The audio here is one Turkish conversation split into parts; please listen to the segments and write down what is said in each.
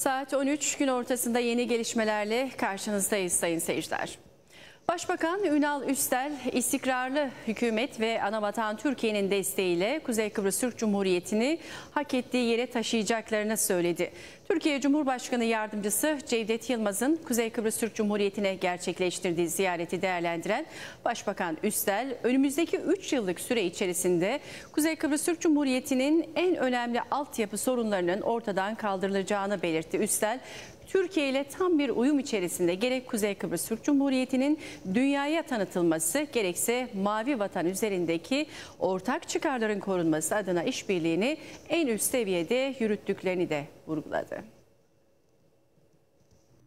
Saat 13 gün ortasında yeni gelişmelerle karşınızdayız sayın seyirciler. Başbakan Ünal Üstel, istikrarlı hükümet ve anavatan Türkiye'nin desteğiyle Kuzey Kıbrıs Türk Cumhuriyeti'ni hak ettiği yere taşıyacaklarını söyledi. Türkiye Cumhurbaşkanı Yardımcısı Cevdet Yılmaz'ın Kuzey Kıbrıs Türk Cumhuriyeti'ne gerçekleştirdiği ziyareti değerlendiren Başbakan Üstel, önümüzdeki 3 yıllık süre içerisinde Kuzey Kıbrıs Türk Cumhuriyeti'nin en önemli altyapı sorunlarının ortadan kaldırılacağını belirtti. Üstel, Türkiye ile tam bir uyum içerisinde gerek Kuzey Kıbrıs Türk Cumhuriyeti'nin dünyaya tanıtılması gerekse mavi vatan üzerindeki ortak çıkarların korunması adına işbirliğini en üst seviyede yürüttüklerini de vurguladı.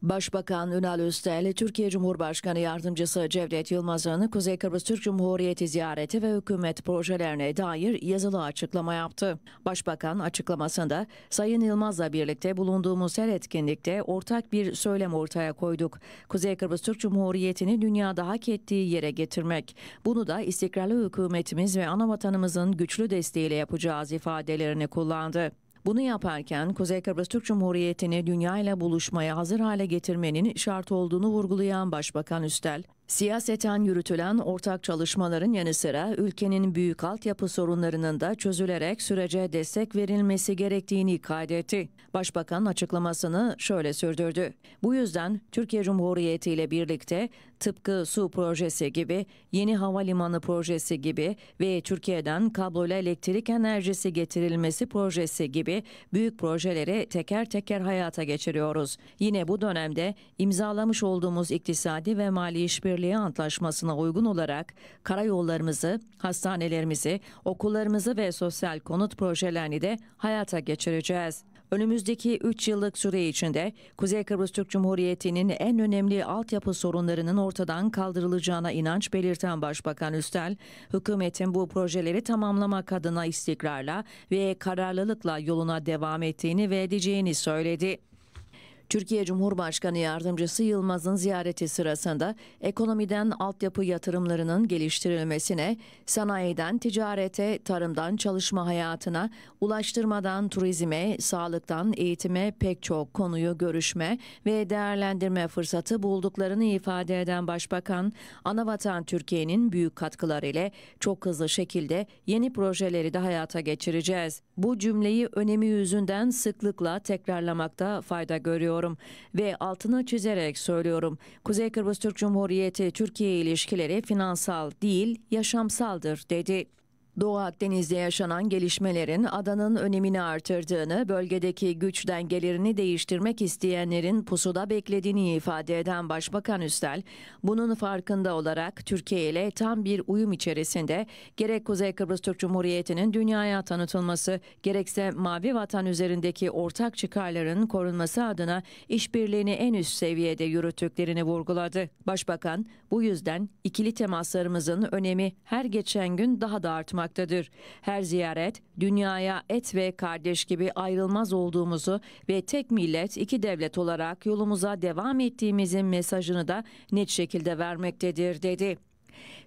Başbakan Ünal Üstel, Türkiye Cumhurbaşkanı Yardımcısı Cevdet Yılmaz'ın Kuzey Kıbrıs Türk Cumhuriyeti ziyareti ve hükümet projelerine dair yazılı açıklama yaptı. Başbakan açıklamasında Sayın Yılmaz'la birlikte bulunduğumuz her etkinlikte ortak bir söylem ortaya koyduk. Kuzey Kıbrıs Türk Cumhuriyeti'ni dünyada hak ettiği yere getirmek. Bunu da istikrarlı hükümetimiz ve ana vatanımızın güçlü desteğiyle yapacağız ifadelerini kullandı. Bunu yaparken Kuzey Kıbrıs Türk Cumhuriyeti'ni dünyayla buluşmaya hazır hale getirmenin şart olduğunu vurgulayan Başbakan Üstel, Siyaseten yürütülen ortak çalışmaların yanı sıra ülkenin büyük altyapı sorunlarının da çözülerek sürece destek verilmesi gerektiğini kaydetti. Başbakan açıklamasını şöyle sürdürdü. Bu yüzden Türkiye Cumhuriyeti ile birlikte tıpkı su projesi gibi, yeni havalimanı projesi gibi ve Türkiye'den kablolu elektrik enerjisi getirilmesi projesi gibi büyük projeleri teker teker hayata geçiriyoruz. Yine bu dönemde imzalamış olduğumuz iktisadi ve mali işbirliği işbirliği antlaşmasına uygun olarak karayollarımızı, hastanelerimizi, okullarımızı ve sosyal konut projelerini de hayata geçireceğiz. Önümüzdeki 3 yıllık süre içinde Kuzey Kıbrıs Türk Cumhuriyeti'nin en önemli altyapı sorunlarının ortadan kaldırılacağına inanç belirten Başbakan Üstel, hükümetin bu projeleri tamamlamak adına istikrarla ve kararlılıkla yoluna devam ettiğini ve edeceğini söyledi. Türkiye Cumhurbaşkanı Yardımcısı Yılmaz'ın ziyareti sırasında ekonomiden altyapı yatırımlarının geliştirilmesine, sanayiden ticarete, tarımdan çalışma hayatına, ulaştırmadan turizme, sağlıktan eğitime pek çok konuyu görüşme ve değerlendirme fırsatı bulduklarını ifade eden Başbakan, Anavatan Türkiye'nin büyük katkılar ile çok hızlı şekilde yeni projeleri de hayata geçireceğiz. Bu cümleyi önemi yüzünden sıklıkla tekrarlamakta fayda görüyorum ve altını çizerek söylüyorum. Kuzey Kıbrıs Türk Cumhuriyeti Türkiye ilişkileri finansal değil, yaşamsaldır dedi. Doğu Akdeniz'de yaşanan gelişmelerin adanın önemini artırdığını, bölgedeki güç dengelerini değiştirmek isteyenlerin pusuda beklediğini ifade eden Başbakan Üstel, bunun farkında olarak Türkiye ile tam bir uyum içerisinde gerek Kuzey Kıbrıs Türk Cumhuriyeti'nin dünyaya tanıtılması, gerekse mavi vatan üzerindeki ortak çıkarların korunması adına işbirliğini en üst seviyede yürüttüklerini vurguladı. Başbakan, bu yüzden ikili temaslarımızın önemi her geçen gün daha da artmaktadır olmaktadır. Her ziyaret dünyaya et ve kardeş gibi ayrılmaz olduğumuzu ve tek millet iki devlet olarak yolumuza devam ettiğimizin mesajını da net şekilde vermektedir dedi.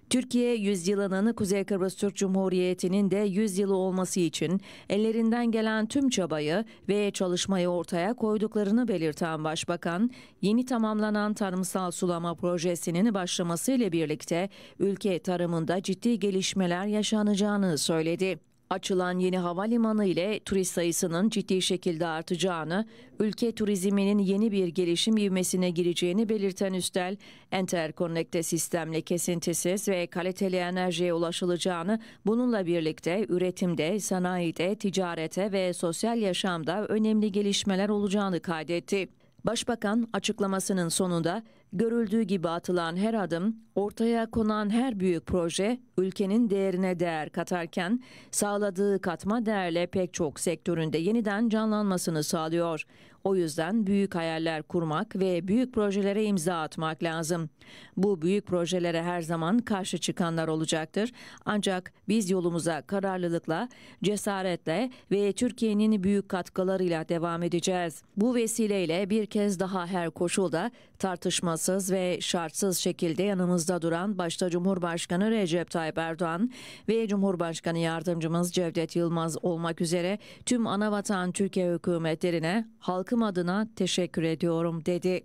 Türkiye yüzyılının Kuzey Kıbrıs Türk Cumhuriyeti'nin de yüzyılı olması için ellerinden gelen tüm çabayı ve çalışmayı ortaya koyduklarını belirten Başbakan, yeni tamamlanan tarımsal sulama projesinin başlamasıyla birlikte ülke tarımında ciddi gelişmeler yaşanacağını söyledi. Açılan yeni havalimanı ile turist sayısının ciddi şekilde artacağını, ülke turizminin yeni bir gelişim ivmesine gireceğini belirten Üstel, enterkonnekte sistemle kesintisiz ve kaliteli enerjiye ulaşılacağını, bununla birlikte üretimde, sanayide, ticarete ve sosyal yaşamda önemli gelişmeler olacağını kaydetti. Başbakan açıklamasının sonunda görüldüğü gibi atılan her adım, ortaya konan her büyük proje ülkenin değerine değer katarken sağladığı katma değerle pek çok sektöründe yeniden canlanmasını sağlıyor. O yüzden büyük hayaller kurmak ve büyük projelere imza atmak lazım. Bu büyük projelere her zaman karşı çıkanlar olacaktır. Ancak biz yolumuza kararlılıkla, cesaretle ve Türkiye'nin büyük katkılarıyla devam edeceğiz. Bu vesileyle bir kez daha her koşulda tartışmasız ve şartsız şekilde yanımızda duran başta Cumhurbaşkanı Recep Tayyip Erdoğan ve Cumhurbaşkanı Yardımcımız Cevdet Yılmaz olmak üzere tüm anavatan Türkiye hükümetlerine halkı halkım adına teşekkür ediyorum dedi.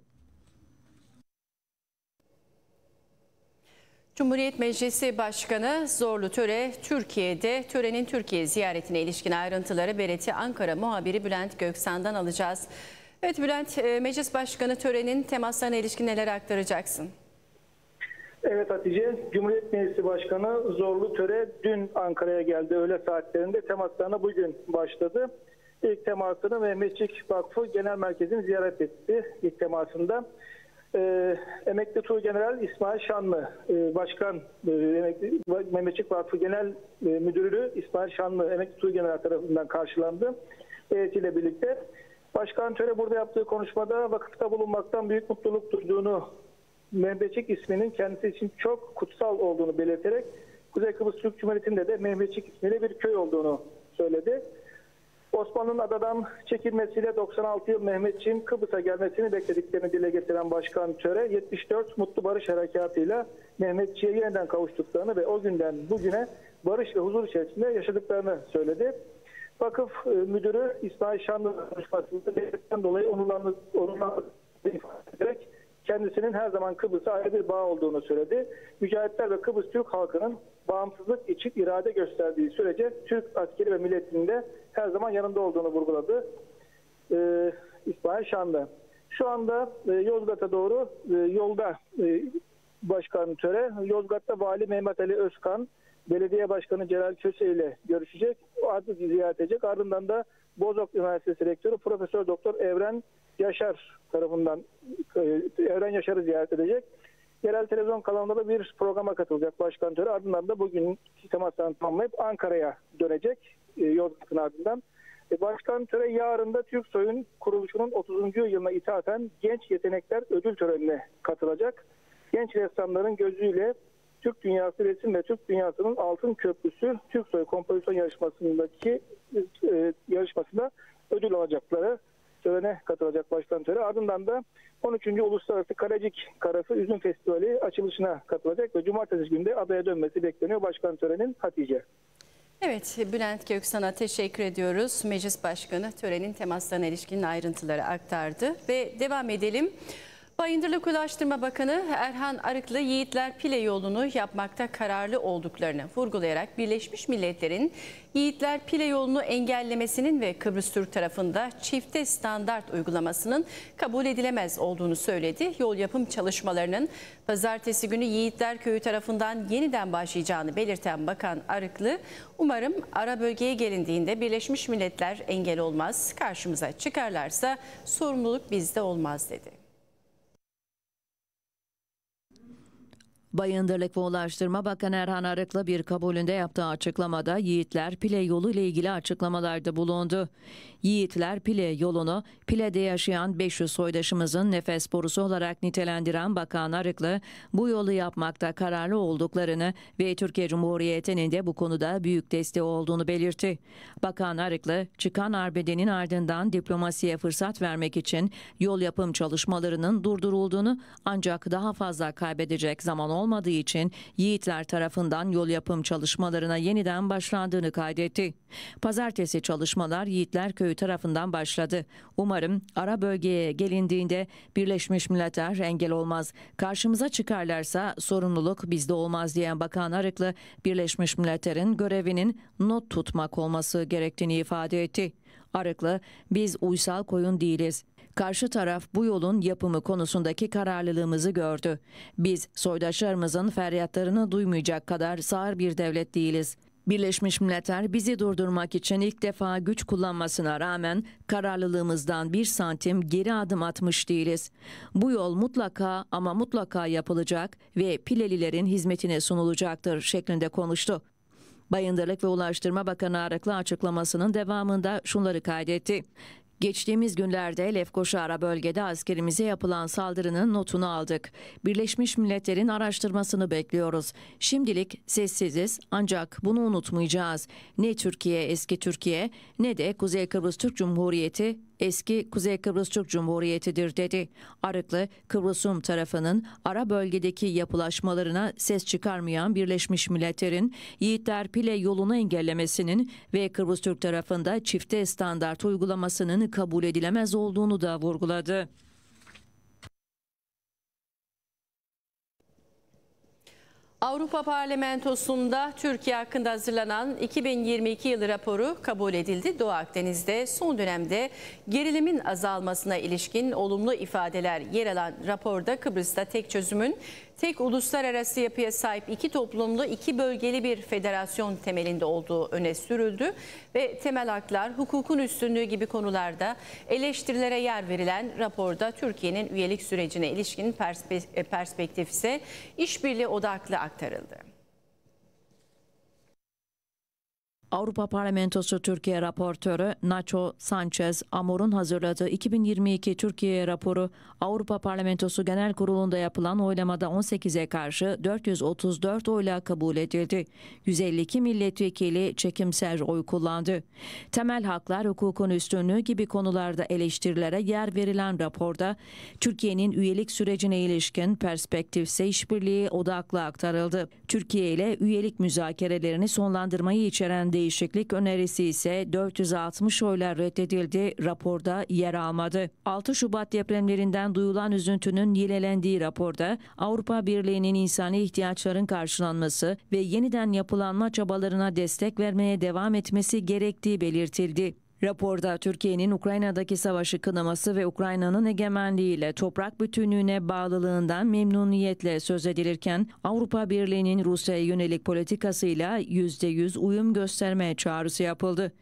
Cumhuriyet Meclisi Başkanı Zorlu Töre Türkiye'de törenin Türkiye ziyaretine ilişkin ayrıntıları Bereti Ankara muhabiri Bülent Göksan'dan alacağız. Evet Bülent, e, Meclis Başkanı törenin temaslarına ilişkin neler aktaracaksın? Evet Hatice, Cumhuriyet Meclisi Başkanı Zorlu Töre dün Ankara'ya geldi. Öğle saatlerinde temaslarına bugün başladı ilk temasını Mehmetçik Vakfı Genel Merkezi'ni ziyaret etti ilk temasında. Ee, emekli Tuğ General İsmail Şanlı, e, Başkan e, emekli, Mehmetçik Vakfı Genel e, Müdürü İsmail Şanlı, Emekli Tuğ General tarafından karşılandı heyetiyle birlikte. Başkan Töre burada yaptığı konuşmada vakıfta bulunmaktan büyük mutluluk duyduğunu, Mehmetçik isminin kendisi için çok kutsal olduğunu belirterek Kuzey Kıbrıs Türk Cumhuriyeti'nde de Mehmetçik ismiyle bir köy olduğunu söyledi. Osman'ın adadan çekilmesiyle 96 yıl Mehmetçiğin Kıbrıs'a gelmesini beklediklerini dile getiren Başkan Töre 74 Mutlu Barış Harekatı'yla Mehmetçiğe yeniden kavuştuklarını ve o günden bugüne barış ve huzur içerisinde yaşadıklarını söyledi. Vakıf e, Müdürü İsmail Şanlı konuşmasında dolayı onurlandırdı kendisinin her zaman Kıbrıs'a ayrı bir bağ olduğunu söyledi. Mücahitler ve Kıbrıs Türk halkının bağımsızlık için irade gösterdiği sürece Türk askeri ve milletinde her zaman yanında olduğunu vurguladı e, İsmail Şanlı. Şu anda e, Yozgat'a doğru e, yolda e, Başkan Töre, Yozgat'ta Vali Mehmet Ali Özkan, Belediye Başkanı Celal Köse ile görüşecek, adlı ziyaret edecek. Ardından da Bozok Üniversitesi Rektörü Profesör Doktor Evren Yaşar tarafından e, Evren Yaşar'ı ziyaret edecek. Yerel televizyon kanalında da bir programa katılacak başkan törü. Ardından da bugün temaslarını tamamlayıp Ankara'ya dönecek e, ardından. E, başkan töre yarın da Türk Soy'un kuruluşunun 30. yılına ithafen genç yetenekler ödül törenine katılacak. Genç ressamların gözüyle Türk Dünyası Resim ve Türk Dünyası'nın Altın Köprüsü Türk Soy Kompozisyon Yarışması'ndaki e, yarışmasında ödül alacakları törene katılacak baştan töre. Ardından da 13. Uluslararası Kalecik Karası Üzüm Festivali açılışına katılacak ve cumartesi günde adaya dönmesi bekleniyor başkan törenin Hatice. Evet Bülent Göksan'a teşekkür ediyoruz. Meclis Başkanı törenin temaslarına ilişkin ayrıntıları aktardı ve devam edelim. Bayındırlık Ulaştırma Bakanı Erhan Arıklı Yiğitler Pile yolunu yapmakta kararlı olduklarını vurgulayarak Birleşmiş Milletler'in Yiğitler Pile yolunu engellemesinin ve Kıbrıs Türk tarafında çifte standart uygulamasının kabul edilemez olduğunu söyledi. Yol yapım çalışmalarının pazartesi günü Yiğitler Köyü tarafından yeniden başlayacağını belirten Bakan Arıklı, umarım ara bölgeye gelindiğinde Birleşmiş Milletler engel olmaz, karşımıza çıkarlarsa sorumluluk bizde olmaz dedi. Bayındırlık ve Ulaştırma Bakanı Erhan Arıklı bir kabulünde yaptığı açıklamada Yiğitler Pile yolu ile ilgili açıklamalarda bulundu. Yiğitler Pile yolunu Pile'de yaşayan 500 soydaşımızın nefes borusu olarak nitelendiren Bakan Arıklı bu yolu yapmakta kararlı olduklarını ve Türkiye Cumhuriyeti'nin de bu konuda büyük desteği olduğunu belirtti. Bakan Arıklı çıkan arbedenin ardından diplomasiye fırsat vermek için yol yapım çalışmalarının durdurulduğunu ancak daha fazla kaybedecek zaman olmadığını olmadığı için Yiğitler tarafından yol yapım çalışmalarına yeniden başlandığını kaydetti. Pazartesi çalışmalar Yiğitler Köyü tarafından başladı. Umarım ara bölgeye gelindiğinde Birleşmiş Milletler engel olmaz. Karşımıza çıkarlarsa sorumluluk bizde olmaz diyen Bakan Arıklı, Birleşmiş Milletler'in görevinin not tutmak olması gerektiğini ifade etti. Arıklı, biz uysal koyun değiliz. Karşı taraf bu yolun yapımı konusundaki kararlılığımızı gördü. Biz soydaşlarımızın feryatlarını duymayacak kadar sağır bir devlet değiliz. Birleşmiş Milletler bizi durdurmak için ilk defa güç kullanmasına rağmen kararlılığımızdan bir santim geri adım atmış değiliz. Bu yol mutlaka ama mutlaka yapılacak ve Pilelilerin hizmetine sunulacaktır şeklinde konuştu. Bayındırlık ve Ulaştırma Bakanı Arıklı açıklamasının devamında şunları kaydetti. Geçtiğimiz günlerde Lefkoşara bölgede askerimize yapılan saldırının notunu aldık. Birleşmiş Milletler'in araştırmasını bekliyoruz. Şimdilik sessiziz ancak bunu unutmayacağız. Ne Türkiye eski Türkiye ne de Kuzey Kıbrıs Türk Cumhuriyeti eski Kuzey Kıbrıs Türk Cumhuriyeti'dir dedi. Arıklı, Kıbrıs tarafının ara bölgedeki yapılaşmalarına ses çıkarmayan Birleşmiş Milletler'in Yiğitler Pile yolunu engellemesinin ve Kıbrıs Türk tarafında çifte standart uygulamasının kabul edilemez olduğunu da vurguladı. Avrupa Parlamentosu'nda Türkiye hakkında hazırlanan 2022 yılı raporu kabul edildi. Doğu Akdeniz'de son dönemde gerilimin azalmasına ilişkin olumlu ifadeler yer alan raporda Kıbrıs'ta tek çözümün tek uluslararası yapıya sahip iki toplumlu, iki bölgeli bir federasyon temelinde olduğu öne sürüldü ve temel haklar, hukukun üstünlüğü gibi konularda eleştirilere yer verilen raporda Türkiye'nin üyelik sürecine ilişkin e, perspektif ise işbirliği odaklı aktarıldı. Avrupa Parlamentosu Türkiye raportörü Nacho Sanchez Amor'un hazırladığı 2022 Türkiye raporu Avrupa Parlamentosu Genel Kurulu'nda yapılan oylamada 18'e karşı 434 oyla kabul edildi. 152 milletvekili çekimsel oy kullandı. Temel haklar, hukukun üstünlüğü gibi konularda eleştirilere yer verilen raporda Türkiye'nin üyelik sürecine ilişkin perspektifse işbirliği odaklı aktarıldı. Türkiye ile üyelik müzakerelerini sonlandırmayı içeren değişiklik önerisi ise 460 oyla reddedildi, raporda yer almadı. 6 Şubat depremlerinden duyulan üzüntünün yilelendiği raporda Avrupa Birliği'nin insani ihtiyaçların karşılanması ve yeniden yapılanma çabalarına destek vermeye devam etmesi gerektiği belirtildi. Raporda Türkiye'nin Ukrayna'daki savaşı kınaması ve Ukrayna'nın egemenliğiyle toprak bütünlüğüne bağlılığından memnuniyetle söz edilirken Avrupa Birliği'nin Rusya'ya yönelik politikasıyla %100 uyum göstermeye çağrısı yapıldı.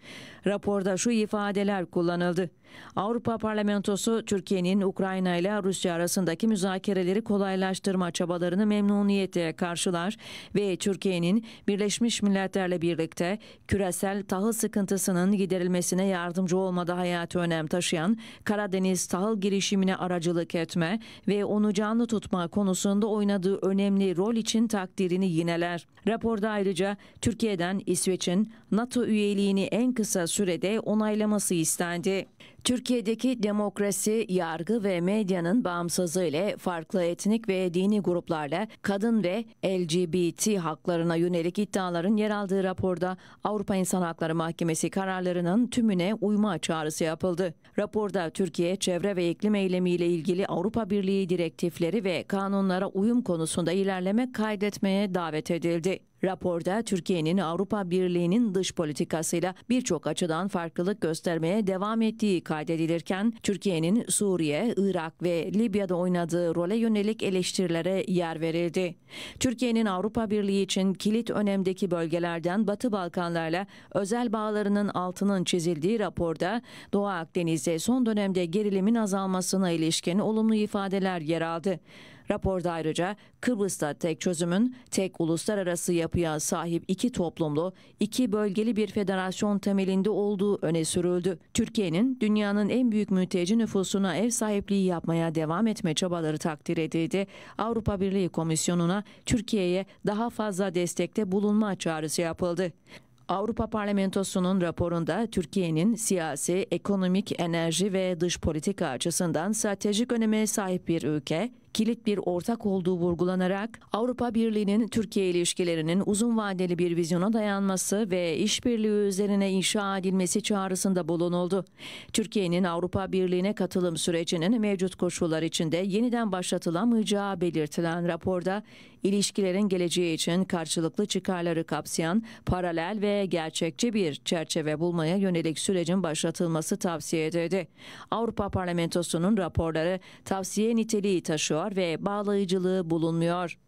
Raporda şu ifadeler kullanıldı. Avrupa Parlamentosu Türkiye'nin Ukrayna ile Rusya arasındaki müzakereleri kolaylaştırma çabalarını memnuniyetle karşılar ve Türkiye'nin Birleşmiş Milletler'le birlikte küresel tahıl sıkıntısının giderilmesine yardımcı olmada hayati önem taşıyan Karadeniz tahıl girişimine aracılık etme ve onu canlı tutma konusunda oynadığı önemli rol için takdirini yineler. Raporda ayrıca Türkiye'den İsveç'in NATO üyeliğini en kısa sürede onaylaması istendi. Türkiye'deki demokrasi, yargı ve medyanın bağımsızlığı ile farklı etnik ve dini gruplarla kadın ve LGBT haklarına yönelik iddiaların yer aldığı raporda Avrupa İnsan Hakları Mahkemesi kararlarının tümüne uyma çağrısı yapıldı. Raporda Türkiye çevre ve iklim eylemiyle ilgili Avrupa Birliği direktifleri ve kanunlara uyum konusunda ilerleme kaydetmeye davet edildi. Raporda Türkiye'nin Avrupa Birliği'nin dış politikasıyla birçok açıdan farklılık göstermeye devam ettiği kaydedilirken Türkiye'nin Suriye, Irak ve Libya'da oynadığı role yönelik eleştirilere yer verildi. Türkiye'nin Avrupa Birliği için kilit önemdeki bölgelerden Batı Balkanlarla özel bağlarının altının çizildiği raporda Doğu Akdeniz'de son dönemde gerilimin azalmasına ilişkin olumlu ifadeler yer aldı. Raporda ayrıca Kıbrıs'ta tek çözümün tek uluslararası yapıya sahip iki toplumlu, iki bölgeli bir federasyon temelinde olduğu öne sürüldü. Türkiye'nin dünyanın en büyük mülteci nüfusuna ev sahipliği yapmaya devam etme çabaları takdir edildi. Avrupa Birliği Komisyonu'na Türkiye'ye daha fazla destekte bulunma çağrısı yapıldı. Avrupa Parlamentosu'nun raporunda Türkiye'nin siyasi, ekonomik, enerji ve dış politika açısından stratejik öneme sahip bir ülke, kilit bir ortak olduğu vurgulanarak Avrupa Birliği'nin Türkiye ilişkilerinin uzun vadeli bir vizyona dayanması ve işbirliği üzerine inşa edilmesi çağrısında bulunuldu. Türkiye'nin Avrupa Birliği'ne katılım sürecinin mevcut koşullar içinde yeniden başlatılamayacağı belirtilen raporda ilişkilerin geleceği için karşılıklı çıkarları kapsayan paralel ve gerçekçi bir çerçeve bulmaya yönelik sürecin başlatılması tavsiye edildi. Avrupa Parlamentosu'nun raporları tavsiye niteliği taşıyor ediliyor ve bağlayıcılığı bulunmuyor.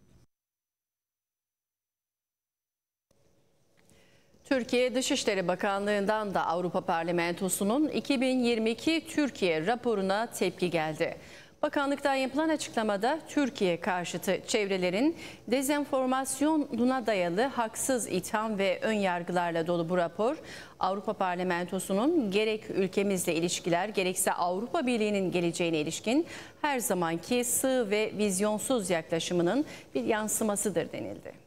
Türkiye Dışişleri Bakanlığı'ndan da Avrupa Parlamentosu'nun 2022 Türkiye raporuna tepki geldi. Bakanlıktan yapılan açıklamada Türkiye karşıtı çevrelerin dezenformasyonuna dayalı haksız itham ve ön yargılarla dolu bu rapor Avrupa Parlamentosu'nun gerek ülkemizle ilişkiler gerekse Avrupa Birliği'nin geleceğine ilişkin her zamanki sığ ve vizyonsuz yaklaşımının bir yansımasıdır denildi.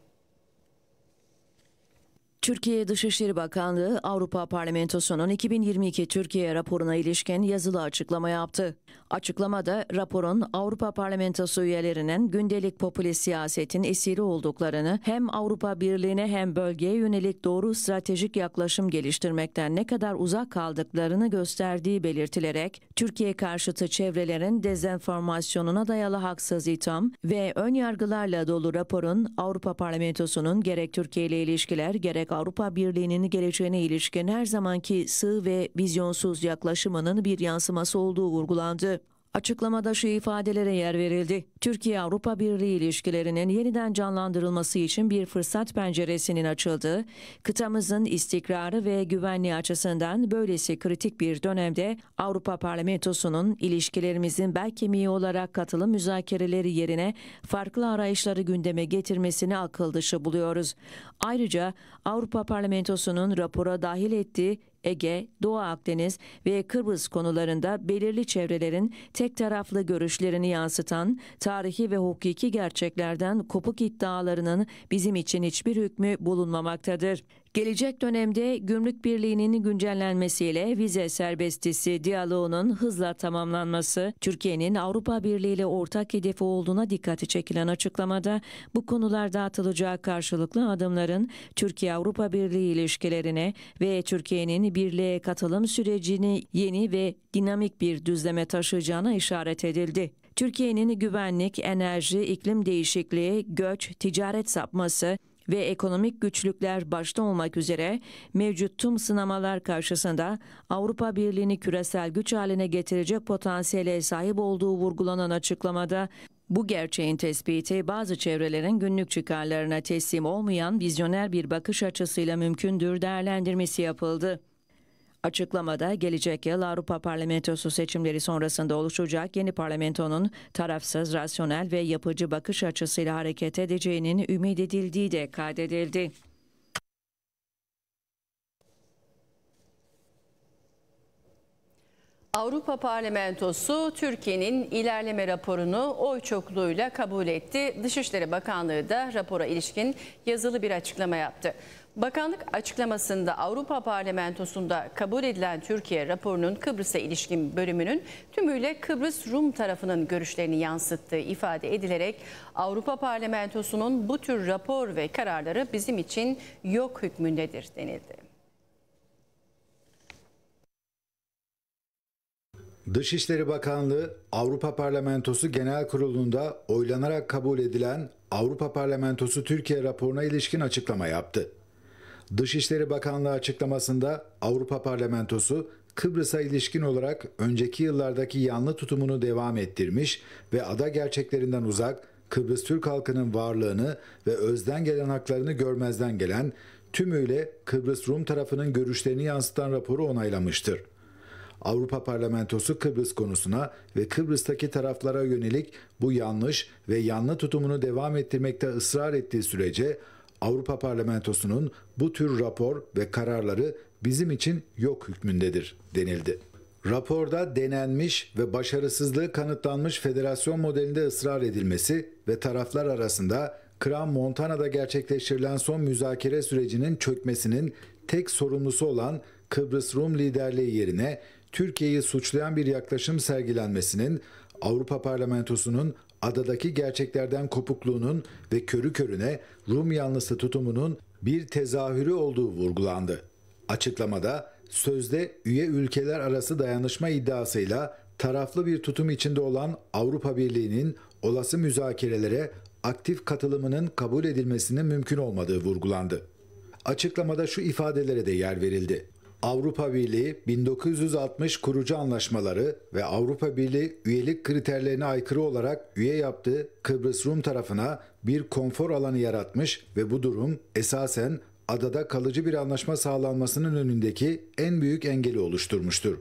Türkiye Dışişleri Bakanlığı Avrupa Parlamentosu'nun 2022 Türkiye raporuna ilişkin yazılı açıklama yaptı. Açıklamada raporun Avrupa Parlamentosu üyelerinin gündelik popülist siyasetin esiri olduklarını hem Avrupa Birliği'ne hem bölgeye yönelik doğru stratejik yaklaşım geliştirmekten ne kadar uzak kaldıklarını gösterdiği belirtilerek Türkiye karşıtı çevrelerin dezenformasyonuna dayalı haksız itham ve ön yargılarla dolu raporun Avrupa Parlamentosu'nun gerek Türkiye ile ilişkiler gerek Avrupa Birliği'nin geleceğine ilişkin her zamanki sığ ve vizyonsuz yaklaşımının bir yansıması olduğu vurgulandı. Açıklamada şu ifadelere yer verildi. Türkiye-Avrupa Birliği ilişkilerinin yeniden canlandırılması için bir fırsat penceresinin açıldığı, kıtamızın istikrarı ve güvenliği açısından böylesi kritik bir dönemde Avrupa Parlamentosu'nun ilişkilerimizin bel kemiği olarak katılım müzakereleri yerine farklı arayışları gündeme getirmesini akıl dışı buluyoruz. Ayrıca Avrupa Parlamentosu'nun rapora dahil ettiği Ege, Doğu Akdeniz ve Kıbrıs konularında belirli çevrelerin tek taraflı görüşlerini yansıtan tarihi ve hukuki gerçeklerden kopuk iddialarının bizim için hiçbir hükmü bulunmamaktadır. Gelecek dönemde gümrük birliğinin güncellenmesiyle vize serbestisi diyaloğunun hızla tamamlanması Türkiye'nin Avrupa Birliği ile ortak hedefi olduğuna dikkati çekilen açıklamada bu konularda atılacağı karşılıklı adımların Türkiye-Avrupa Birliği ilişkilerine ve Türkiye'nin birliğe katılım sürecini yeni ve dinamik bir düzleme taşıyacağına işaret edildi. Türkiye'nin güvenlik, enerji, iklim değişikliği, göç, ticaret sapması, ve ekonomik güçlükler başta olmak üzere mevcut tüm sınamalar karşısında Avrupa Birliği'ni küresel güç haline getirecek potansiyele sahip olduğu vurgulanan açıklamada bu gerçeğin tespiti bazı çevrelerin günlük çıkarlarına teslim olmayan vizyoner bir bakış açısıyla mümkündür değerlendirmesi yapıldı. Açıklamada gelecek yıl Avrupa Parlamentosu seçimleri sonrasında oluşacak yeni parlamentonun tarafsız, rasyonel ve yapıcı bakış açısıyla hareket edeceğinin ümit edildiği de kaydedildi. Avrupa Parlamentosu Türkiye'nin ilerleme raporunu oy çokluğuyla kabul etti. Dışişleri Bakanlığı da rapora ilişkin yazılı bir açıklama yaptı. Bakanlık açıklamasında Avrupa Parlamentosu'nda kabul edilen Türkiye raporunun Kıbrıs'a ilişkin bölümünün tümüyle Kıbrıs Rum tarafının görüşlerini yansıttığı ifade edilerek Avrupa Parlamentosu'nun bu tür rapor ve kararları bizim için yok hükmündedir denildi. Dışişleri Bakanlığı Avrupa Parlamentosu Genel Kurulu'nda oylanarak kabul edilen Avrupa Parlamentosu Türkiye raporuna ilişkin açıklama yaptı. Dışişleri Bakanlığı açıklamasında Avrupa Parlamentosu Kıbrıs'a ilişkin olarak önceki yıllardaki yanlı tutumunu devam ettirmiş ve ada gerçeklerinden uzak Kıbrıs Türk halkının varlığını ve özden gelen haklarını görmezden gelen tümüyle Kıbrıs Rum tarafının görüşlerini yansıtan raporu onaylamıştır. Avrupa Parlamentosu Kıbrıs konusuna ve Kıbrıs'taki taraflara yönelik bu yanlış ve yanlı tutumunu devam ettirmekte ısrar ettiği sürece Avrupa Parlamentosu'nun bu tür rapor ve kararları bizim için yok hükmündedir denildi. Raporda denenmiş ve başarısızlığı kanıtlanmış federasyon modelinde ısrar edilmesi ve taraflar arasında Kram Montana'da gerçekleştirilen son müzakere sürecinin çökmesinin tek sorumlusu olan Kıbrıs Rum liderliği yerine Türkiye'yi suçlayan bir yaklaşım sergilenmesinin Avrupa Parlamentosu'nun adadaki gerçeklerden kopukluğunun ve körü körüne Rum yanlısı tutumunun bir tezahürü olduğu vurgulandı. Açıklamada sözde üye ülkeler arası dayanışma iddiasıyla taraflı bir tutum içinde olan Avrupa Birliği'nin olası müzakerelere aktif katılımının kabul edilmesinin mümkün olmadığı vurgulandı. Açıklamada şu ifadelere de yer verildi. Avrupa Birliği 1960 kurucu anlaşmaları ve Avrupa Birliği üyelik kriterlerine aykırı olarak üye yaptığı Kıbrıs Rum tarafına bir konfor alanı yaratmış ve bu durum esasen adada kalıcı bir anlaşma sağlanmasının önündeki en büyük engeli oluşturmuştur.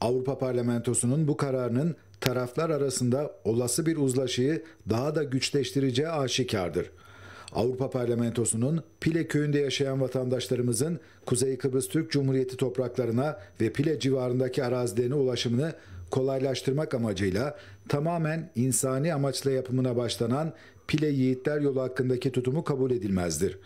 Avrupa Parlamentosu'nun bu kararının taraflar arasında olası bir uzlaşıyı daha da güçleştireceği aşikardır.'' Avrupa Parlamentosu'nun Pile köyünde yaşayan vatandaşlarımızın Kuzey Kıbrıs Türk Cumhuriyeti topraklarına ve Pile civarındaki arazilerine ulaşımını kolaylaştırmak amacıyla tamamen insani amaçla yapımına başlanan Pile Yiğitler Yolu hakkındaki tutumu kabul edilmezdir.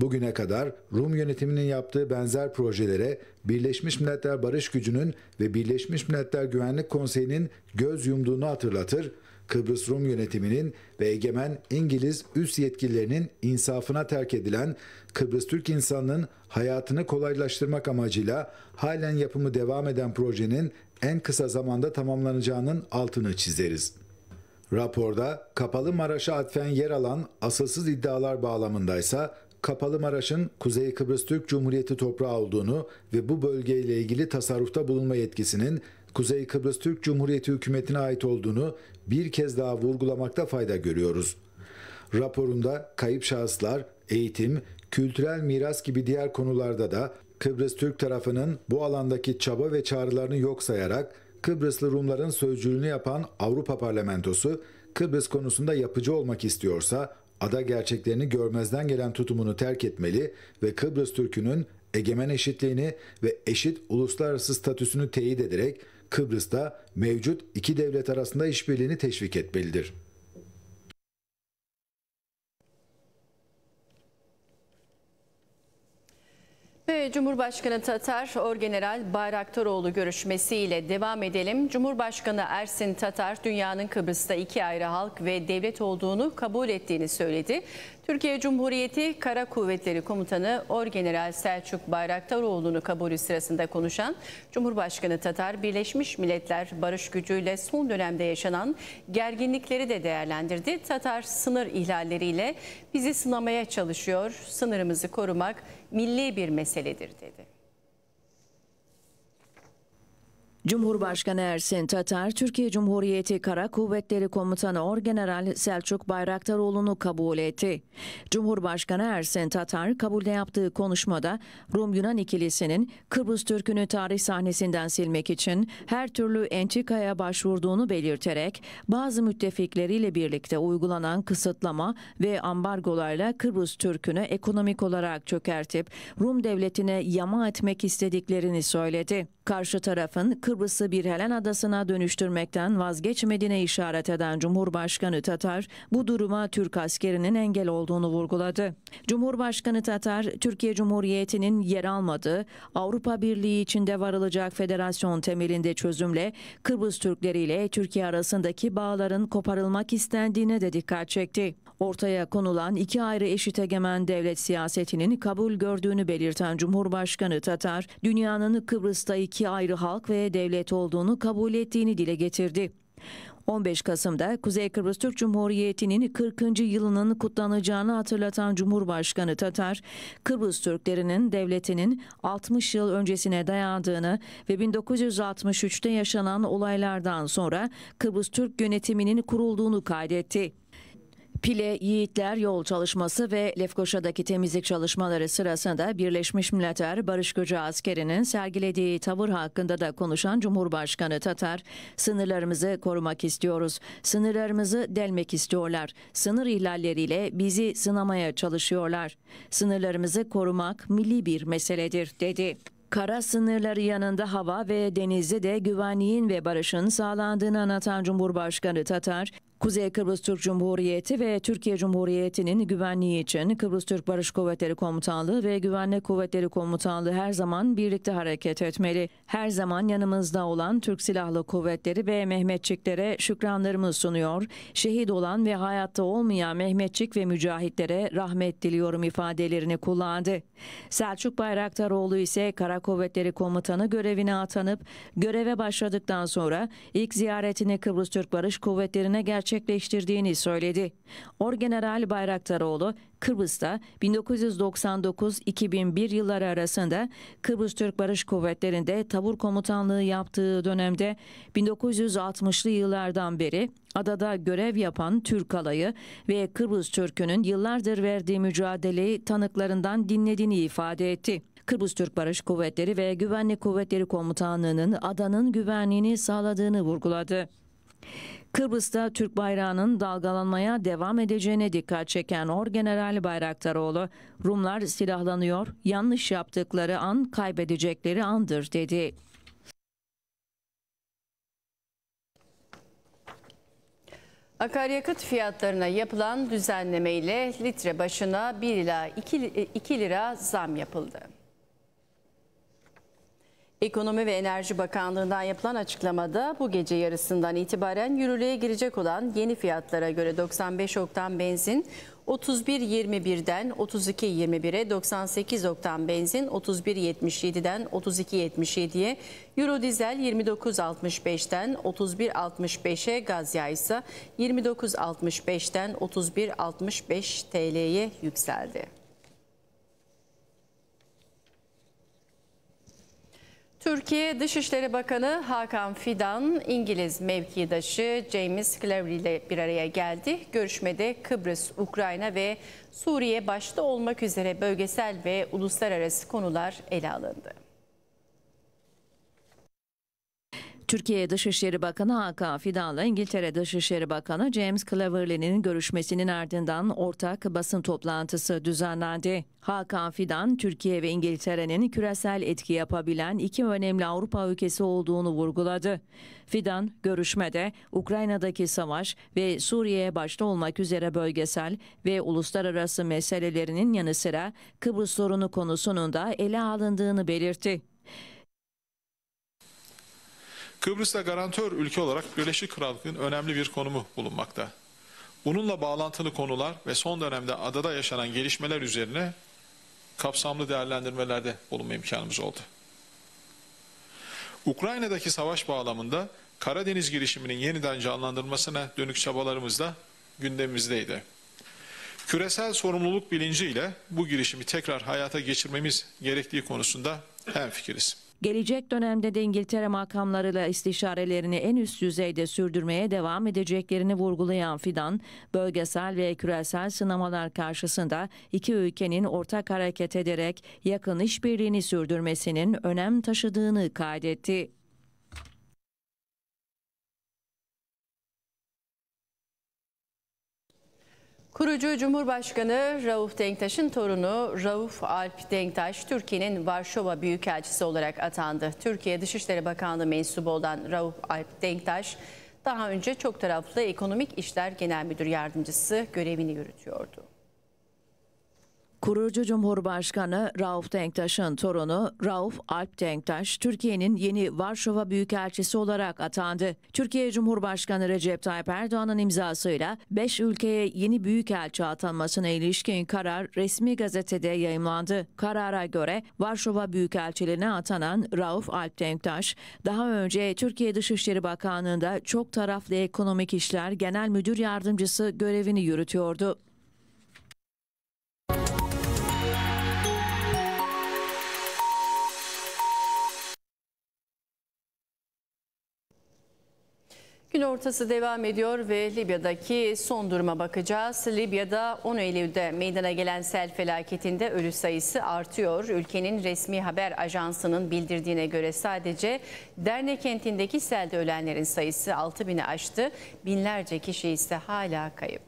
Bugüne kadar Rum yönetiminin yaptığı benzer projelere Birleşmiş Milletler Barış Gücü'nün ve Birleşmiş Milletler Güvenlik Konseyi'nin göz yumduğunu hatırlatır, Kıbrıs Rum yönetiminin ve egemen İngiliz üst yetkililerinin insafına terk edilen Kıbrıs Türk insanının hayatını kolaylaştırmak amacıyla halen yapımı devam eden projenin en kısa zamanda tamamlanacağının altını çizeriz. Raporda Kapalı Maraş'a atfen yer alan asılsız iddialar bağlamındaysa Kapalı Maraş'ın Kuzey Kıbrıs Türk Cumhuriyeti toprağı olduğunu ve bu bölgeyle ilgili tasarrufta bulunma yetkisinin Kuzey Kıbrıs Türk Cumhuriyeti hükümetine ait olduğunu bir kez daha vurgulamakta fayda görüyoruz. Raporunda kayıp şahıslar, eğitim, kültürel miras gibi diğer konularda da Kıbrıs Türk tarafının bu alandaki çaba ve çağrılarını yok sayarak Kıbrıslı Rumların sözcülüğünü yapan Avrupa Parlamentosu Kıbrıs konusunda yapıcı olmak istiyorsa ada gerçeklerini görmezden gelen tutumunu terk etmeli ve Kıbrıs Türk'ünün egemen eşitliğini ve eşit uluslararası statüsünü teyit ederek Kıbrıs'ta mevcut iki devlet arasında işbirliğini teşvik etmelidir. Cumhurbaşkanı Tatar, Orgeneral Bayraktaroğlu görüşmesiyle devam edelim. Cumhurbaşkanı Ersin Tatar, dünyanın Kıbrıs'ta iki ayrı halk ve devlet olduğunu kabul ettiğini söyledi. Türkiye Cumhuriyeti Kara Kuvvetleri Komutanı Orgeneral Selçuk Bayraktaroğlu'nu kabulü sırasında konuşan Cumhurbaşkanı Tatar, Birleşmiş Milletler barış gücüyle son dönemde yaşanan gerginlikleri de değerlendirdi. Tatar sınır ihlalleriyle bizi sınamaya çalışıyor, sınırımızı korumak milli bir meseledir dedi. Cumhurbaşkanı Ersin Tatar, Türkiye Cumhuriyeti Kara Kuvvetleri Komutanı Orgeneral Selçuk Bayraktaroğlu'nu kabul etti. Cumhurbaşkanı Ersin Tatar, kabulde yaptığı konuşmada Rum-Yunan ikilisinin Kıbrıs Türk'ünü tarih sahnesinden silmek için her türlü entrikaya başvurduğunu belirterek, bazı müttefikleriyle birlikte uygulanan kısıtlama ve ambargolarla Kıbrıs Türk'ünü ekonomik olarak çökertip Rum devletine yama etmek istediklerini söyledi. Karşı tarafın Kıbrıs Kıbrıs'ı bir Helen adasına dönüştürmekten vazgeçmediğine işaret eden Cumhurbaşkanı Tatar, bu duruma Türk askerinin engel olduğunu vurguladı. Cumhurbaşkanı Tatar, Türkiye Cumhuriyeti'nin yer almadığı Avrupa Birliği içinde varılacak federasyon temelinde çözümle Kıbrıs Türkleri ile Türkiye arasındaki bağların koparılmak istendiğine de dikkat çekti. Ortaya konulan iki ayrı eşit egemen devlet siyasetinin kabul gördüğünü belirten Cumhurbaşkanı Tatar, dünyanın Kıbrıs'ta iki ayrı halk ve devlet olduğunu kabul ettiğini dile getirdi. 15 Kasım'da Kuzey Kıbrıs Türk Cumhuriyeti'nin 40. yılının kutlanacağını hatırlatan Cumhurbaşkanı Tatar, Kıbrıs Türklerinin devletinin 60 yıl öncesine dayandığını ve 1963'te yaşanan olaylardan sonra Kıbrıs Türk yönetiminin kurulduğunu kaydetti. Pile Yiğitler Yol Çalışması ve Lefkoşa'daki temizlik çalışmaları sırasında Birleşmiş Milletler Barış Gücü Askeri'nin sergilediği tavır hakkında da konuşan Cumhurbaşkanı Tatar, sınırlarımızı korumak istiyoruz, sınırlarımızı delmek istiyorlar, sınır ihlalleriyle bizi sınamaya çalışıyorlar, sınırlarımızı korumak milli bir meseledir, dedi. Kara sınırları yanında hava ve denizde de güvenliğin ve barışın sağlandığını anlatan Cumhurbaşkanı Tatar, Kuzey Kıbrıs Türk Cumhuriyeti ve Türkiye Cumhuriyeti'nin güvenliği için Kıbrıs Türk Barış Kuvvetleri Komutanlığı ve Güvenlik Kuvvetleri Komutanlığı her zaman birlikte hareket etmeli. Her zaman yanımızda olan Türk Silahlı Kuvvetleri ve Mehmetçiklere şükranlarımı sunuyor. Şehit olan ve hayatta olmayan Mehmetçik ve mücahitlere rahmet diliyorum ifadelerini kullandı. Selçuk Bayraktaroğlu ise Kara Kuvvetleri Komutanı görevine atanıp göreve başladıktan sonra ilk ziyaretini Kıbrıs Türk Barış Kuvvetleri'ne gerçekleştirdi gerçekleştirdiğini söyledi. Orgeneral Bayraktaroğlu, Kıbrıs'ta 1999-2001 yılları arasında Kıbrıs Türk Barış Kuvvetleri'nde tabur komutanlığı yaptığı dönemde 1960'lı yıllardan beri adada görev yapan Türk alayı ve Kıbrıs Türk'ünün yıllardır verdiği mücadeleyi tanıklarından dinlediğini ifade etti. Kıbrıs Türk Barış Kuvvetleri ve Güvenlik Kuvvetleri Komutanlığı'nın adanın güvenliğini sağladığını vurguladı. Kıbrıs'ta Türk bayrağının dalgalanmaya devam edeceğine dikkat çeken Orgeneral Bayraktaroğlu, Rumlar silahlanıyor, yanlış yaptıkları an kaybedecekleri andır dedi. Akaryakıt fiyatlarına yapılan düzenleme ile litre başına 1 ila 2, 2 lira zam yapıldı. Ekonomi ve Enerji Bakanlığı'ndan yapılan açıklamada bu gece yarısından itibaren yürürlüğe girecek olan yeni fiyatlara göre 95 oktan benzin 31.21'den 32.21'e, 98 oktan benzin 31.77'den 32.77'ye, Euro dizel 29.65'ten 31.65'e, gaz yağı ise 29.65'ten 31.65 TL'ye yükseldi. Türkiye Dışişleri Bakanı Hakan Fidan, İngiliz mevkidaşı James Cleverly ile bir araya geldi. Görüşmede Kıbrıs, Ukrayna ve Suriye başta olmak üzere bölgesel ve uluslararası konular ele alındı. Türkiye Dışişleri Bakanı Hakan Fidan'la İngiltere Dışişleri Bakanı James Cleverly'nin görüşmesinin ardından ortak basın toplantısı düzenlendi. Hakan Fidan, Türkiye ve İngiltere'nin küresel etki yapabilen iki önemli Avrupa ülkesi olduğunu vurguladı. Fidan, görüşmede Ukrayna'daki savaş ve Suriye'ye başta olmak üzere bölgesel ve uluslararası meselelerinin yanı sıra Kıbrıs sorunu konusunun da ele alındığını belirtti. Kıbrıs'ta garantör ülke olarak Birleşik Krallık'ın önemli bir konumu bulunmakta. Bununla bağlantılı konular ve son dönemde adada yaşanan gelişmeler üzerine kapsamlı değerlendirmelerde bulunma imkanımız oldu. Ukrayna'daki savaş bağlamında Karadeniz girişiminin yeniden canlandırmasına dönük çabalarımız da gündemimizdeydi. Küresel sorumluluk bilinciyle bu girişimi tekrar hayata geçirmemiz gerektiği konusunda hemfikiriz. Gelecek dönemde de İngiltere makamlarıyla istişarelerini en üst düzeyde sürdürmeye devam edeceklerini vurgulayan Fidan, bölgesel ve küresel sınamalar karşısında iki ülkenin ortak hareket ederek yakın işbirliğini sürdürmesinin önem taşıdığını kaydetti. Kurucu Cumhurbaşkanı Rauf Denktaş'ın torunu Rauf Alp Denktaş Türkiye'nin Varşova Büyükelçisi olarak atandı. Türkiye Dışişleri Bakanlığı mensubu olan Rauf Alp Denktaş daha önce çok taraflı Ekonomik işler Genel Müdür Yardımcısı görevini yürütüyordu. Kurucu Cumhurbaşkanı Rauf Denktaş'ın torunu Rauf Alp Denktaş, Türkiye'nin yeni Varşova Büyükelçisi olarak atandı. Türkiye Cumhurbaşkanı Recep Tayyip Erdoğan'ın imzasıyla 5 ülkeye yeni büyükelçi atanmasına ilişkin karar resmi gazetede yayımlandı. Karara göre Varşova Büyükelçiliğine atanan Rauf Alp Denktaş, daha önce Türkiye Dışişleri Bakanlığı'nda çok taraflı ekonomik işler genel müdür yardımcısı görevini yürütüyordu. Gün ortası devam ediyor ve Libya'daki son duruma bakacağız. Libya'da 10 Eylül'de meydana gelen sel felaketinde ölü sayısı artıyor. Ülkenin resmi haber ajansının bildirdiğine göre sadece Derne kentindeki selde ölenlerin sayısı 6 bin'i aştı. Binlerce kişi ise hala kayıp.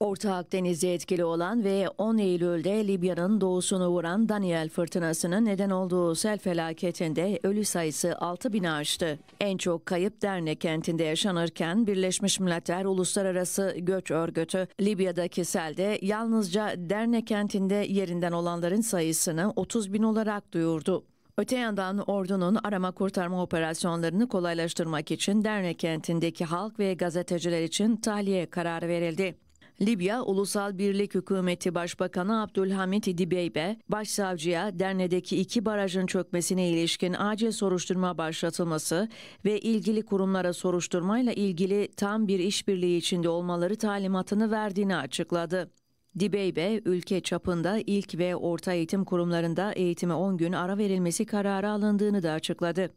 Orta Akdeniz'e etkili olan ve 10 Eylül'de Libya'nın doğusunu vuran Daniel fırtınasının neden olduğu sel felaketinde ölü sayısı 6 bini aştı. En çok kayıp Derne kentinde yaşanırken Birleşmiş Milletler Uluslararası Göç Örgütü Libya'daki selde yalnızca Derne kentinde yerinden olanların sayısını 30 bin olarak duyurdu. Öte yandan ordunun arama kurtarma operasyonlarını kolaylaştırmak için Derne kentindeki halk ve gazeteciler için tahliye kararı verildi. Libya Ulusal Birlik Hükümeti Başbakanı Abdülhamit İdibeybe, başsavcıya Derne'deki iki barajın çökmesine ilişkin acil soruşturma başlatılması ve ilgili kurumlara soruşturmayla ilgili tam bir işbirliği içinde olmaları talimatını verdiğini açıkladı. Dibeybe, ülke çapında ilk ve orta eğitim kurumlarında eğitime 10 gün ara verilmesi kararı alındığını da açıkladı.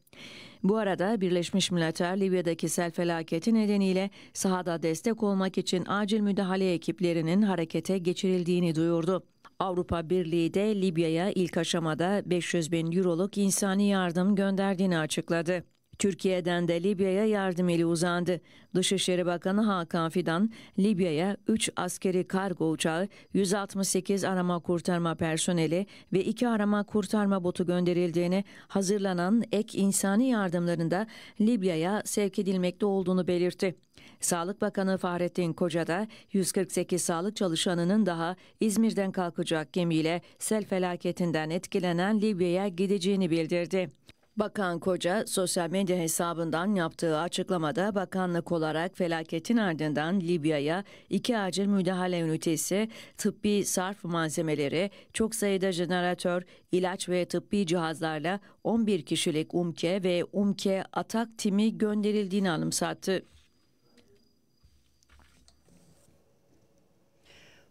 Bu arada Birleşmiş Milletler Libya'daki sel felaketi nedeniyle sahada destek olmak için acil müdahale ekiplerinin harekete geçirildiğini duyurdu. Avrupa Birliği de Libya'ya ilk aşamada 500 bin euroluk insani yardım gönderdiğini açıkladı. Türkiye'den de Libya'ya yardım eli uzandı. Dışişleri Bakanı Hakan Fidan, Libya'ya 3 askeri kargo uçağı, 168 arama kurtarma personeli ve 2 arama kurtarma botu gönderildiğini, hazırlanan ek insani yardımlarında Libya'ya sevk edilmekte olduğunu belirtti. Sağlık Bakanı Fahrettin Koca da 148 sağlık çalışanının daha İzmir'den kalkacak gemiyle sel felaketinden etkilenen Libya'ya gideceğini bildirdi. Bakan Koca sosyal medya hesabından yaptığı açıklamada bakanlık olarak felaketin ardından Libya'ya iki acil müdahale ünitesi, tıbbi sarf malzemeleri, çok sayıda jeneratör, ilaç ve tıbbi cihazlarla 11 kişilik UMKE ve UMKE atak timi gönderildiğini anımsattı.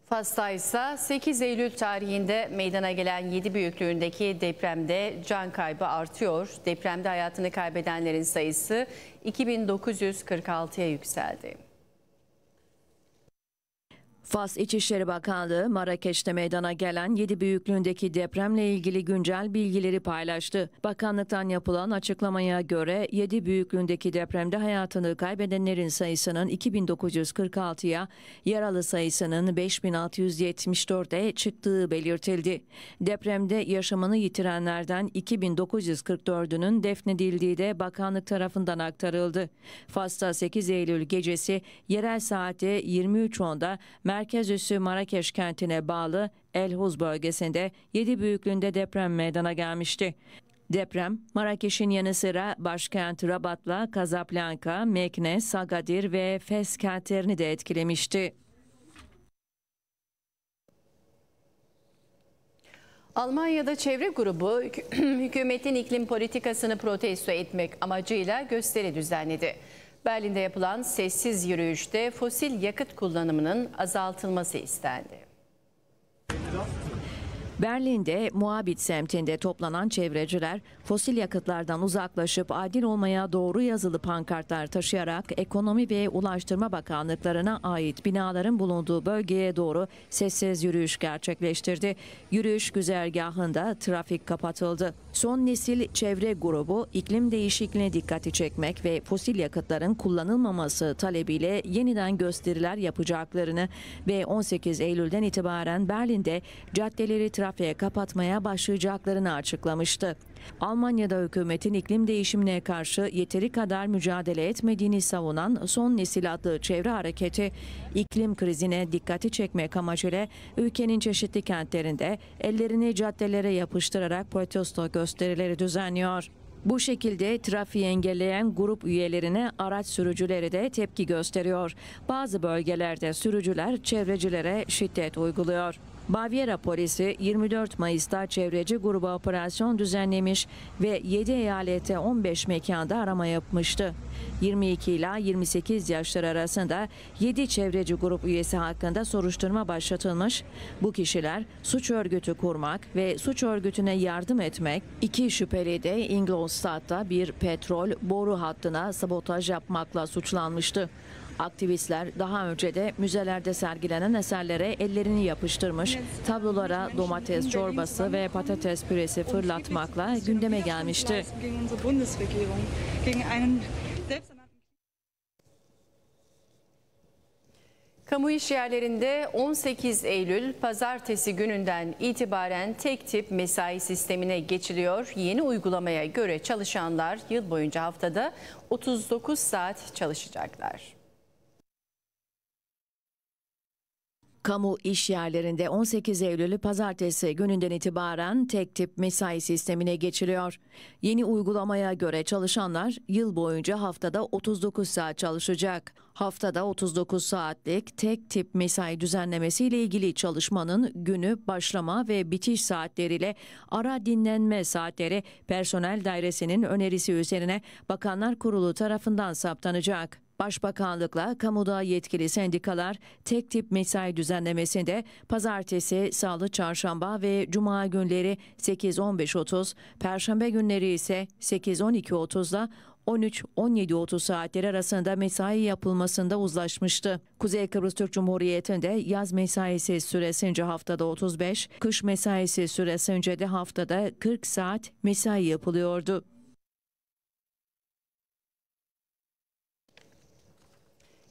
Fas'ta ise 8 Eylül tarihinde meydana gelen 7 büyüklüğündeki depremde can kaybı artıyor. Depremde hayatını kaybedenlerin sayısı 2946'ya yükseldi. Fas İçişleri Bakanlığı Marrakeş'te meydana gelen 7 büyüklüğündeki depremle ilgili güncel bilgileri paylaştı. Bakanlıktan yapılan açıklamaya göre 7 büyüklüğündeki depremde hayatını kaybedenlerin sayısının 2946'ya, yaralı sayısının 5674'e çıktığı belirtildi. Depremde yaşamını yitirenlerden 2944'ünün defnedildiği de bakanlık tarafından aktarıldı. Fas'ta 8 Eylül gecesi yerel saate 23.10'da merkez üssü Marrakeş kentine bağlı El Huz bölgesinde 7 büyüklüğünde deprem meydana gelmişti. Deprem, Marrakeş'in yanı sıra başkent Rabat'la Casablanca, Mekne, Sagadir ve Fes kentlerini de etkilemişti. Almanya'da çevre grubu hükümetin iklim politikasını protesto etmek amacıyla gösteri düzenledi. Berlin'de yapılan sessiz yürüyüşte fosil yakıt kullanımının azaltılması istendi. Berlin'de muhabit semtinde toplanan çevreciler fosil yakıtlardan uzaklaşıp adil olmaya doğru yazılı pankartlar taşıyarak Ekonomi ve Ulaştırma Bakanlıklarına ait binaların bulunduğu bölgeye doğru sessiz yürüyüş gerçekleştirdi. Yürüyüş güzergahında trafik kapatıldı. Son nesil çevre grubu iklim değişikliğine dikkati çekmek ve fosil yakıtların kullanılmaması talebiyle yeniden gösteriler yapacaklarını ve 18 Eylül'den itibaren Berlin'de caddeleri trafiğe kapatmaya başlayacaklarını açıklamıştı. Almanya'da hükümetin iklim değişimine karşı yeteri kadar mücadele etmediğini savunan Son Nesil adlı çevre hareketi iklim krizine dikkati çekmek amacıyla ülkenin çeşitli kentlerinde ellerini caddelere yapıştırarak protesto gösterileri düzenliyor. Bu şekilde trafiği engelleyen grup üyelerine araç sürücüleri de tepki gösteriyor. Bazı bölgelerde sürücüler çevrecilere şiddet uyguluyor. Bavyera polisi 24 Mayıs'ta çevreci gruba operasyon düzenlemiş ve 7 eyalete 15 mekanda arama yapmıştı. 22 ila 28 yaşlar arasında 7 çevreci grup üyesi hakkında soruşturma başlatılmış. Bu kişiler suç örgütü kurmak ve suç örgütüne yardım etmek, iki şüpheli de Ingolstadt'ta bir petrol boru hattına sabotaj yapmakla suçlanmıştı. Aktivistler daha önce de müzelerde sergilenen eserlere ellerini yapıştırmış, tablolara domates çorbası ve patates püresi fırlatmakla gündeme gelmişti. Kamu iş yerlerinde 18 Eylül pazartesi gününden itibaren tek tip mesai sistemine geçiliyor. Yeni uygulamaya göre çalışanlar yıl boyunca haftada 39 saat çalışacaklar. Kamu iş yerlerinde 18 Eylül'ü pazartesi gününden itibaren tek tip mesai sistemine geçiliyor. Yeni uygulamaya göre çalışanlar yıl boyunca haftada 39 saat çalışacak. Haftada 39 saatlik tek tip mesai düzenlemesiyle ilgili çalışmanın günü başlama ve bitiş saatleriyle ara dinlenme saatleri personel dairesinin önerisi üzerine Bakanlar Kurulu tarafından saptanacak. Başbakanlıkla kamuda yetkili sendikalar tek tip mesai düzenlemesinde pazartesi, salı, çarşamba ve cuma günleri 8-15.30, perşembe günleri ise 8-12.30'da 13-17.30 saatleri arasında mesai yapılmasında uzlaşmıştı. Kuzey Kıbrıs Türk Cumhuriyeti'nde yaz mesaisi süresince haftada 35, kış mesaisi süresince de haftada 40 saat mesai yapılıyordu.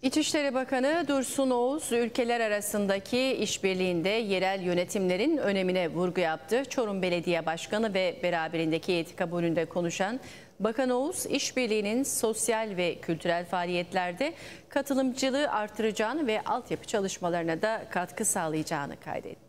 İçişleri Bakanı Dursun Oğuz ülkeler arasındaki işbirliğinde yerel yönetimlerin önemine vurgu yaptı. Çorum Belediye Başkanı ve beraberindeki heyeti kabulünde konuşan Bakan Oğuz işbirliğinin sosyal ve kültürel faaliyetlerde katılımcılığı artıracağını ve altyapı çalışmalarına da katkı sağlayacağını kaydetti.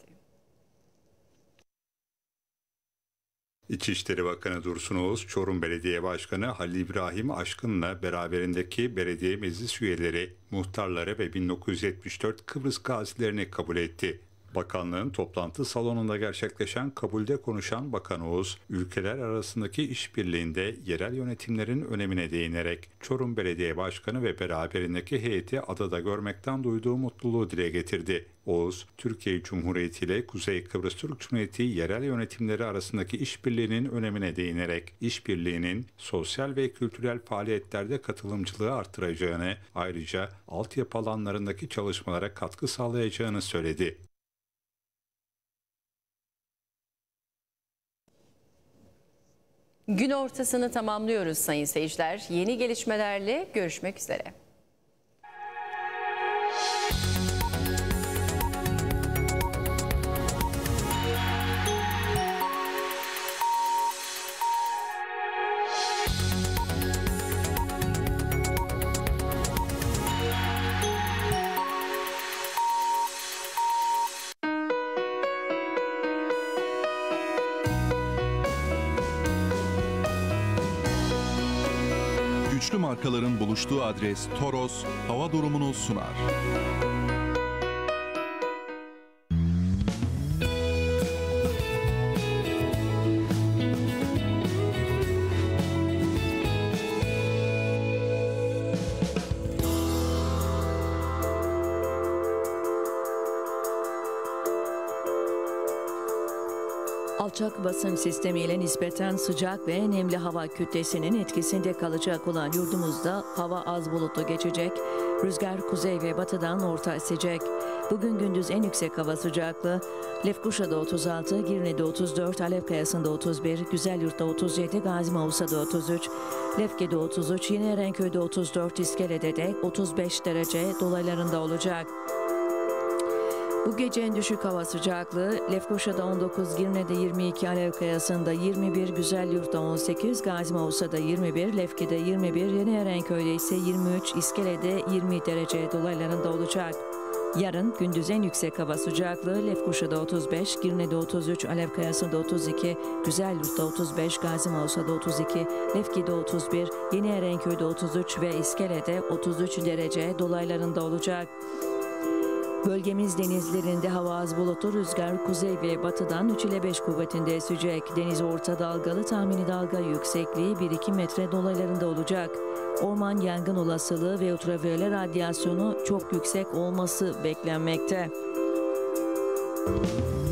İçişleri Bakanı Dursun Oğuz, Çorum Belediye Başkanı Halil İbrahim Aşkın'la beraberindeki belediye meclis üyeleri, muhtarları ve 1974 Kıbrıs gazilerini kabul etti. Bakanlığın toplantı salonunda gerçekleşen kabulde konuşan Bakan Oğuz, ülkeler arasındaki işbirliğinde yerel yönetimlerin önemine değinerek Çorum Belediye Başkanı ve beraberindeki heyeti adada görmekten duyduğu mutluluğu dile getirdi. Oğuz, Türkiye Cumhuriyeti ile Kuzey Kıbrıs Türk Cumhuriyeti yerel yönetimleri arasındaki işbirliğinin önemine değinerek işbirliğinin sosyal ve kültürel faaliyetlerde katılımcılığı artıracağını, ayrıca altyapı alanlarındaki çalışmalara katkı sağlayacağını söyledi. Gün ortasını tamamlıyoruz sayın seyirciler. Yeni gelişmelerle görüşmek üzere. buluştuğu adres Toros hava durumunu sunar. alçak basın sistemiyle nispeten sıcak ve nemli hava kütlesinin etkisinde kalacak olan yurdumuzda hava az bulutlu geçecek, rüzgar kuzey ve batıdan orta esecek. Bugün gündüz en yüksek hava sıcaklığı Lefkuşa'da 36, Girne'de 34, Alep Kayası'nda 31, Güzelyurt'ta 37, Gazi Mavusa'da 33, Lefke'de 33, yine Erenköy'de 34, İskele'de de 35 derece dolaylarında olacak. Bu gece en düşük hava sıcaklığı Lefkoşa'da 19, Girne'de 22, Alev Kayası'nda 21, Güzelyurt'ta 18, Gazimausa'da 21, Lefke'de 21, Yeni Erenköy'de ise 23, İskele'de 20 derece dolaylarında olacak. Yarın gündüz en yüksek hava sıcaklığı Lefkoşa'da 35, Girne'de 33, Alev Kayası'nda 32, Güzelyurt'ta 35, Gazimausa'da 32, Lefke'de 31, Yeni Erenköy'de 33 ve İskele'de 33 derece dolaylarında olacak. Bölgemiz denizlerinde hava az bulutlu rüzgar kuzey ve batıdan 3 ile 5 kuvvetinde esecek. Deniz orta dalgalı tahmini dalga yüksekliği 1-2 metre dolaylarında olacak. Orman yangın olasılığı ve ultraviyole radyasyonu çok yüksek olması beklenmekte. Müzik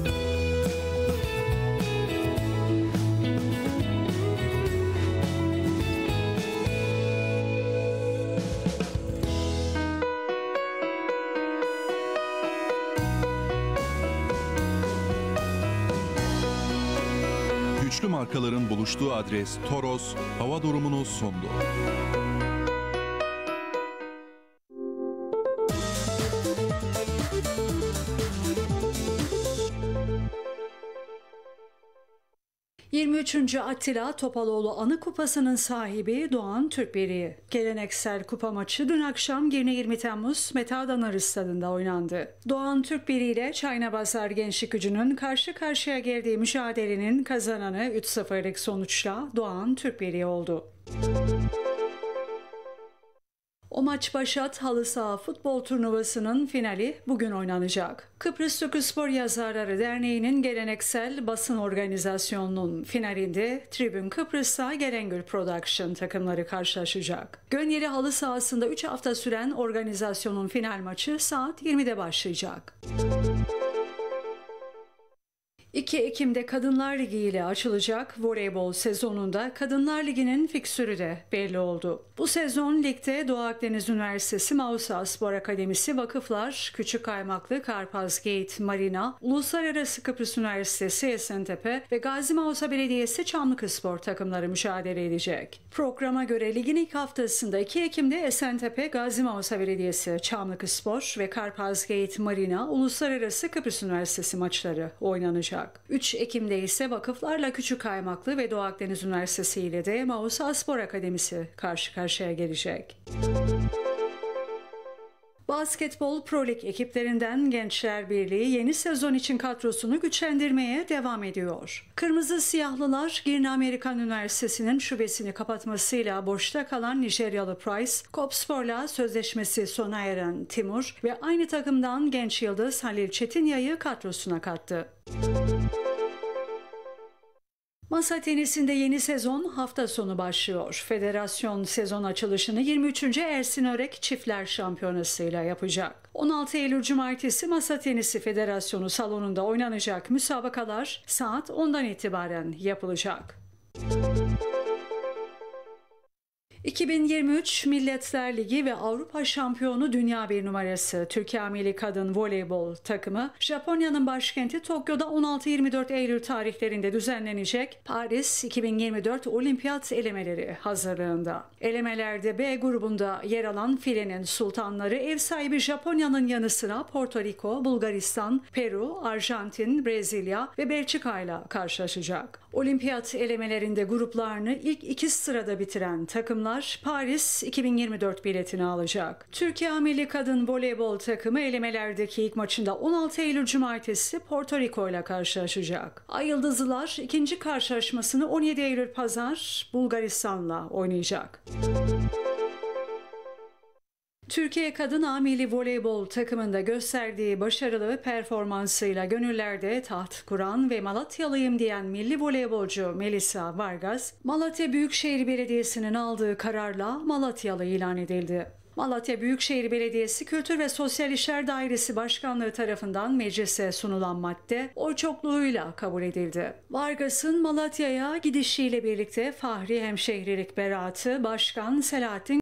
markaların buluştuğu adres Toros hava durumunu sundu. 2. Attila Topaloğlu Anı Kupası'nın sahibi Doğan Türkbiri. Geleneksel kupa maçı dün akşam 20 Temmuz Meta Danar Stadında oynandı. Doğan Türkbiri ile Çaynabazlar Gençlik Gücü'nün karşı karşıya geldiği mücadelenin kazananı 3-0'lık sonuçla Doğan Türkbiri oldu. Müzik o Başat halı saha futbol turnuvasının finali bugün oynanacak. Kıbrıs Türk Spor Yazarları Derneği'nin geleneksel basın organizasyonunun finalinde Tribün Kıbrıs'a Gerengül Production takımları karşılaşacak. Gönyeli halı sahasında 3 hafta süren organizasyonun final maçı saat 20'de başlayacak. Müzik 2 Ekim'de Kadınlar Ligi ile açılacak voleybol sezonunda Kadınlar Ligi'nin fiksürü de belli oldu. Bu sezon ligde Doğu Akdeniz Üniversitesi Mausa Spor Akademisi Vakıflar, Küçük Kaymaklı Karpaz Gate Marina, Uluslararası Kıbrıs Üniversitesi Esentepe ve Gazi Mausa Belediyesi Çamlık Spor takımları mücadele edecek. Programa göre ligin ilk haftasında 2 Ekim'de Esentepe, Gazi Mausa Belediyesi Çamlık Spor ve Karpaz Gate Marina, Uluslararası Kıbrıs Üniversitesi maçları oynanacak olacak. 3 Ekim'de ise vakıflarla Küçük Kaymaklı ve Doğu Akdeniz Üniversitesi ile de Mausa Spor Akademisi karşı karşıya gelecek. Müzik Basketbol Pro Lig ekiplerinden Gençler Birliği yeni sezon için kadrosunu güçlendirmeye devam ediyor. Kırmızı Siyahlılar, Girne Amerikan Üniversitesi'nin şubesini kapatmasıyla boşta kalan Nijeryalı Price, Kopspor'la sözleşmesi sona eren Timur ve aynı takımdan genç yıldız Halil Çetinya'yı kadrosuna kattı. Müzik Masa tenisinde yeni sezon hafta sonu başlıyor. Federasyon sezon açılışını 23. Ersin Örek Çiftler Şampiyonası ile yapacak. 16 Eylül Cumartesi Masa Tenisi Federasyonu salonunda oynanacak müsabakalar saat 10'dan itibaren yapılacak. Müzik 2023 Milletler Ligi ve Avrupa Şampiyonu Dünya Bir Numarası Türkiye Milli Kadın Voleybol takımı Japonya'nın başkenti Tokyo'da 16-24 Eylül tarihlerinde düzenlenecek Paris 2024 Olimpiyat elemeleri hazırlığında. Elemelerde B grubunda yer alan filenin sultanları ev sahibi Japonya'nın yanı sıra Porto Rico, Bulgaristan, Peru, Arjantin, Brezilya ve Belçika ile karşılaşacak. Olimpiyat elemelerinde gruplarını ilk iki sırada bitiren takımlar Paris 2024 biletini alacak. Türkiye Milli Kadın Voleybol takımı elemelerdeki ilk maçında 16 Eylül Cumartesi Porto Rico ile karşılaşacak. Ay Yıldızlılar ikinci karşılaşmasını 17 Eylül Pazar Bulgaristan'la oynayacak. Müzik Türkiye Kadın Amili Voleybol takımında gösterdiği başarılı performansıyla gönüllerde taht kuran ve Malatyalıyım diyen milli voleybolcu Melisa Vargas, Malatya Büyükşehir Belediyesi'nin aldığı kararla Malatyalı ilan edildi. Malatya Büyükşehir Belediyesi Kültür ve Sosyal İşler Dairesi Başkanlığı tarafından meclise sunulan madde oy çokluğuyla kabul edildi. Vargas'ın Malatya'ya gidişiyle birlikte Fahri Hemşehrilik Beratı Başkan Selahattin